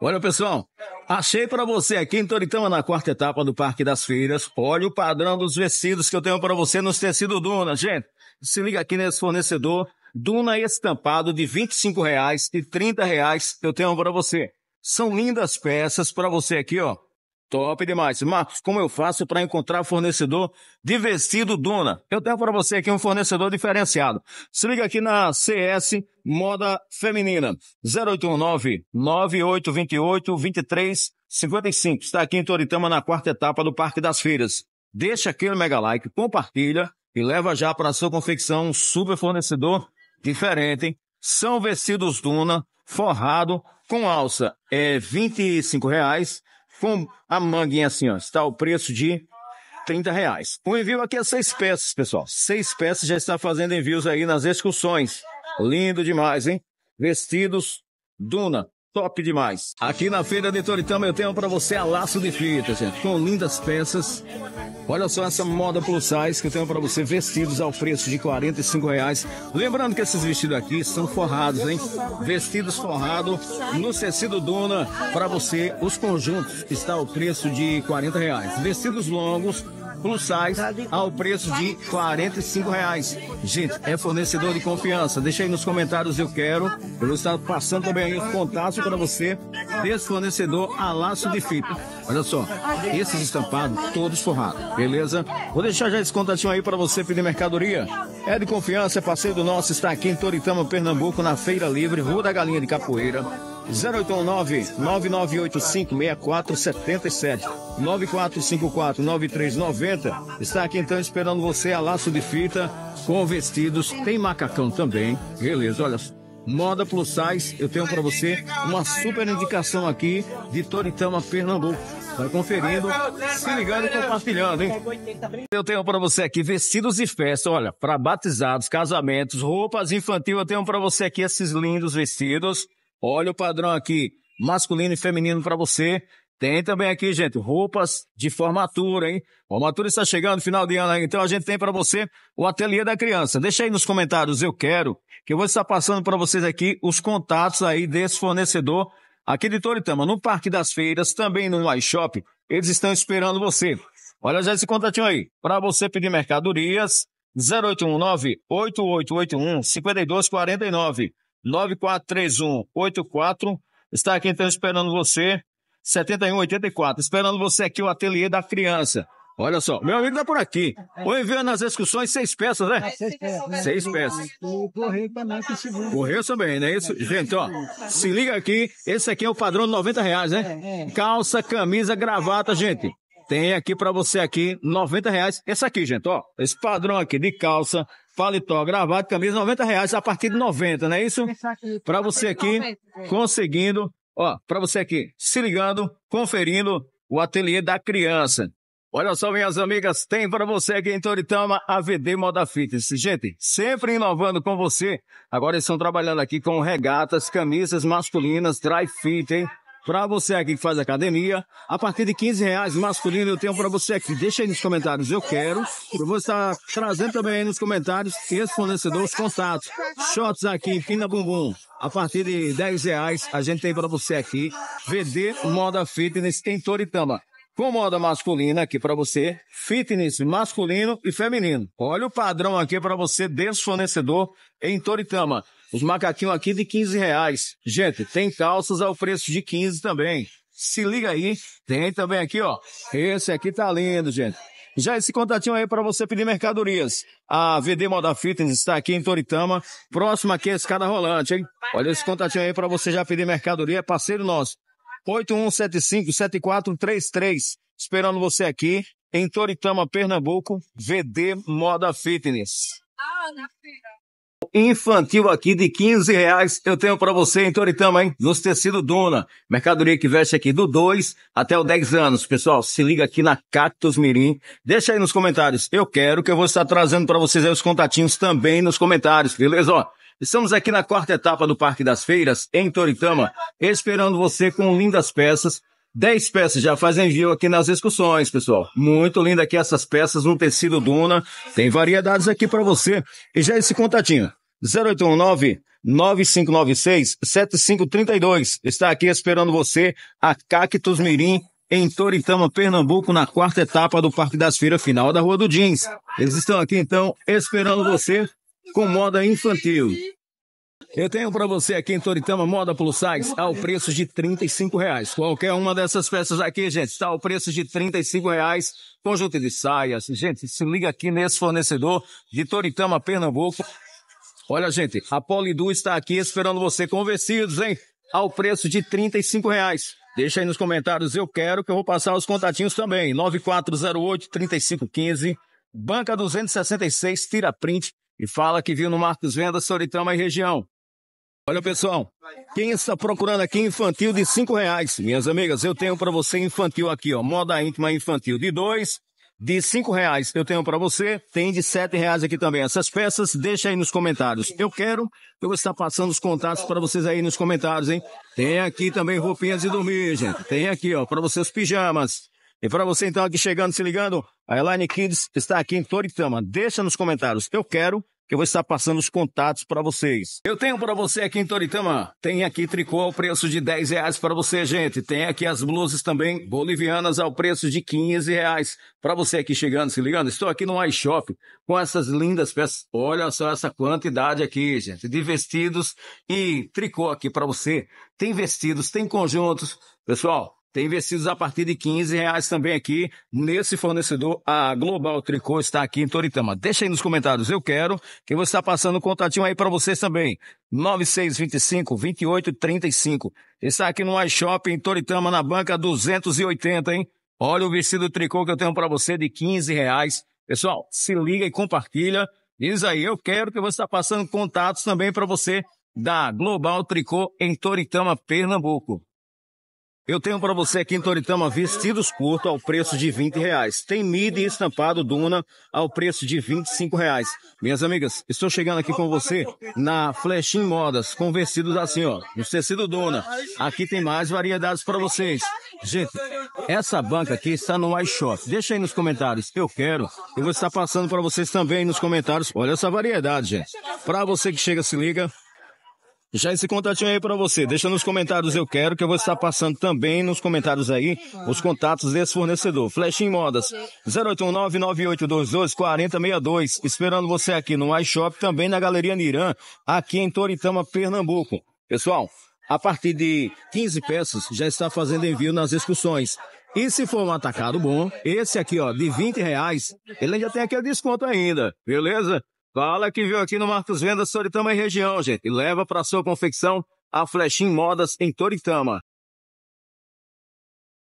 Olha, pessoal, achei para você aqui em Toritama, na quarta etapa do Parque das Feiras. Olha o padrão dos vestidos que eu tenho para você nos tecidos Duna, gente. Se liga aqui nesse fornecedor. Duna estampado de R$ 25 reais e R$ 30 reais eu tenho para você. São lindas peças para você aqui, ó. Top demais. Marcos, como eu faço para encontrar fornecedor de vestido Duna? Eu tenho para você aqui um fornecedor diferenciado. Se liga aqui na CS Moda Feminina, 0819 9828 2355 Está aqui em Toritama, na quarta etapa do Parque das Feiras. Deixa aquele mega like, compartilha e leva já para sua confecção um super fornecedor diferente, hein? São vestidos Duna, forrado, com alça. É R$ 25,00. reais com a manguinha assim, ó, está o preço de 30 reais. O envio aqui é seis peças, pessoal. Seis peças já está fazendo envios aí nas excursões. Lindo demais, hein? Vestidos Duna top demais. Aqui na Feira de Toritama eu tenho para você a laço de fita, gente, com lindas peças. Olha só essa moda plus size que eu tenho para você, vestidos ao preço de R$ reais. Lembrando que esses vestidos aqui são forrados, hein? Vestidos forrados no tecido Duna para você. Os conjuntos está ao preço de R$ reais. Vestidos longos plus size ao preço de R$ 45. Reais. Gente, é fornecedor de confiança. Deixa aí nos comentários, eu quero. Eu vou estar passando também aí os contatos para você desfornecedor a laço de fita. Olha só, esses estampados todos forrados, beleza? Vou deixar já esse contatinho aí para você pedir mercadoria. É de confiança, parceiro nosso, está aqui em Toritama, Pernambuco, na Feira Livre, Rua da Galinha de Capoeira. 0819-9985-6477 9454-9390 Está aqui então esperando você a laço de fita com vestidos, tem macacão também, beleza, olha só Moda Plus Size, eu tenho para você uma super indicação aqui de Toritama, Pernambuco. Vai tá conferindo, se ligando e compartilhando, hein? Eu tenho para você aqui vestidos de festa, olha, para batizados, casamentos, roupas infantil, eu tenho para você aqui esses lindos vestidos. Olha o padrão aqui, masculino e feminino para você. Tem também aqui, gente, roupas de formatura, hein? Formatura está chegando, final de ano, então a gente tem para você o ateliê da criança. Deixa aí nos comentários, eu quero, que eu vou estar passando para vocês aqui os contatos aí desse fornecedor aqui de Toritama, no Parque das Feiras, também no iShop. Eles estão esperando você. Olha já esse contatinho aí. Para você pedir mercadorias, 0819-8881-5249-9431-84. Está aqui então esperando você. 7184. Esperando você aqui, o ateliê da criança. Olha só, meu amigo tá por aqui. Vou enviar nas excursões seis peças, né? Seis peças. Seis peças. Correio também, também, não é isso? Gente, ó, se liga aqui. Esse aqui é o padrão de 90 reais, né? É, é. Calça, camisa, gravata, gente. Tem aqui para você aqui, 90 reais. Esse aqui, gente, ó. Esse padrão aqui de calça, paletó, gravata, camisa, 90 reais a partir de 90, não é isso? Para você aqui, conseguindo Ó, para você aqui, se ligando, conferindo o ateliê da criança. Olha só, minhas amigas, tem para você aqui em Toritama a VD Moda Fitness. Gente, sempre inovando com você. Agora eles estão trabalhando aqui com regatas, camisas masculinas, dry fit, hein? Para você aqui que faz academia, a partir de 15 reais masculino eu tenho para você aqui. Deixa aí nos comentários, eu quero. Eu vou estar trazendo também aí nos comentários e respondendo os contatos. Shots aqui, Pina Bumbum. A partir de 10 reais a gente tem para você aqui. VD Moda Fitness em Toritama com moda masculina aqui para você, fitness masculino e feminino. Olha o padrão aqui para você, desfornecedor em Toritama. Os macaquinhos aqui de 15 reais. Gente, tem calças ao preço de 15 também. Se liga aí. Tem também aqui, ó. Esse aqui tá lindo, gente. Já esse contatinho aí para você pedir mercadorias. A VD Moda Fitness está aqui em Toritama, Próxima aqui à escada rolante, hein? Olha esse contatinho aí para você já pedir mercadoria, é parceiro nosso. 8175-7433. Esperando você aqui em Toritama, Pernambuco, VD Moda Fitness. Ah, na feira infantil aqui de 15 reais. Eu tenho para você em Toritama, hein? Nos tecido Duna. Mercadoria que veste aqui do 2 até o 10 anos. Pessoal, se liga aqui na Cactus Mirim. Deixa aí nos comentários. Eu quero que eu vou estar trazendo para vocês aí os contatinhos também nos comentários, beleza? Ó, Estamos aqui na quarta etapa do Parque das Feiras, em Toritama, esperando você com lindas peças 10 peças, já faz envio aqui nas discussões, pessoal. Muito linda aqui essas peças no tecido Duna. Tem variedades aqui para você. E já esse contatinho, 0819 9596 7532. Está aqui esperando você, a Cactus Mirim, em Toritama, Pernambuco, na quarta etapa do Parque das Feiras, final da Rua do Jeans. Eles estão aqui, então, esperando você com moda infantil, eu tenho para você aqui em Toritama moda plus size ao preço de 35 reais. Qualquer uma dessas peças aqui, gente, está ao preço de 35 reais. Conjunto de saias. Gente, se liga aqui nesse fornecedor de Toritama, Pernambuco. Olha, gente, a Polidu está aqui esperando você convencidos, hein? Ao preço de 35 reais. Deixa aí nos comentários, eu quero, que eu vou passar os contatinhos também. 9408-3515, Banca 266, tira print e fala que viu no Marcos Vendas, Soritama e região. Olha pessoal, quem está procurando aqui infantil de cinco reais, minhas amigas, eu tenho para você infantil aqui, ó, moda íntima infantil de dois, de cinco reais eu tenho para você, tem de sete reais aqui também. Essas peças deixa aí nos comentários. Eu quero, eu vou estar passando os contatos para vocês aí nos comentários, hein? Tem aqui também roupinhas de dormir, gente. Tem aqui, ó, para vocês pijamas. E para você então aqui chegando, se ligando, a Elaine Kids está aqui em Toritama. Deixa nos comentários. Eu quero que eu vou estar passando os contatos para vocês. Eu tenho para você aqui em Toritama, tem aqui tricô ao preço de 10 reais para você, gente. Tem aqui as blusas também bolivianas ao preço de 15 reais. Para você aqui chegando, se ligando, estou aqui no iShop com essas lindas peças. Olha só essa quantidade aqui, gente, de vestidos e tricô aqui para você. Tem vestidos, tem conjuntos. Pessoal, tem vestidos a partir de 15 reais também aqui nesse fornecedor. A Global Tricô está aqui em Toritama. Deixa aí nos comentários, eu quero, que você está passando o um contatinho aí para vocês também. 9625-2835. Está aqui no iShop em Toritama, na banca 280, hein? Olha o vestido tricô que eu tenho para você de 15 reais. Pessoal, se liga e compartilha. Diz aí, eu quero que você está passando contatos também para você da Global Tricô em Toritama, Pernambuco. Eu tenho para você aqui em Toritama vestidos curto ao preço de 20 reais. Tem midi estampado Duna ao preço de 25 reais. Minhas amigas, estou chegando aqui com você na Flechim Modas, com vestidos assim, ó, no tecido Duna. Aqui tem mais variedades para vocês. Gente, essa banca aqui está no iShop. Deixa aí nos comentários, eu quero. Eu vou estar passando para vocês também nos comentários. Olha essa variedade, gente. Para você que chega, se liga. Já esse contatinho aí para você. Deixa nos comentários, eu quero, que eu vou estar passando também nos comentários aí os contatos desse fornecedor. Flash em Modas, 0819 9822 4062 Esperando você aqui no iShop, também na Galeria Nirã, aqui em Toritama, Pernambuco. Pessoal, a partir de 15 peças já está fazendo envio nas excursões. E se for um atacado bom, esse aqui, ó, de 20 reais, ele já tem aquele desconto ainda, beleza? Fala que viu aqui no Marcos Vendas Toritama e região, gente. E leva para sua confecção a Flechim Modas em Toritama.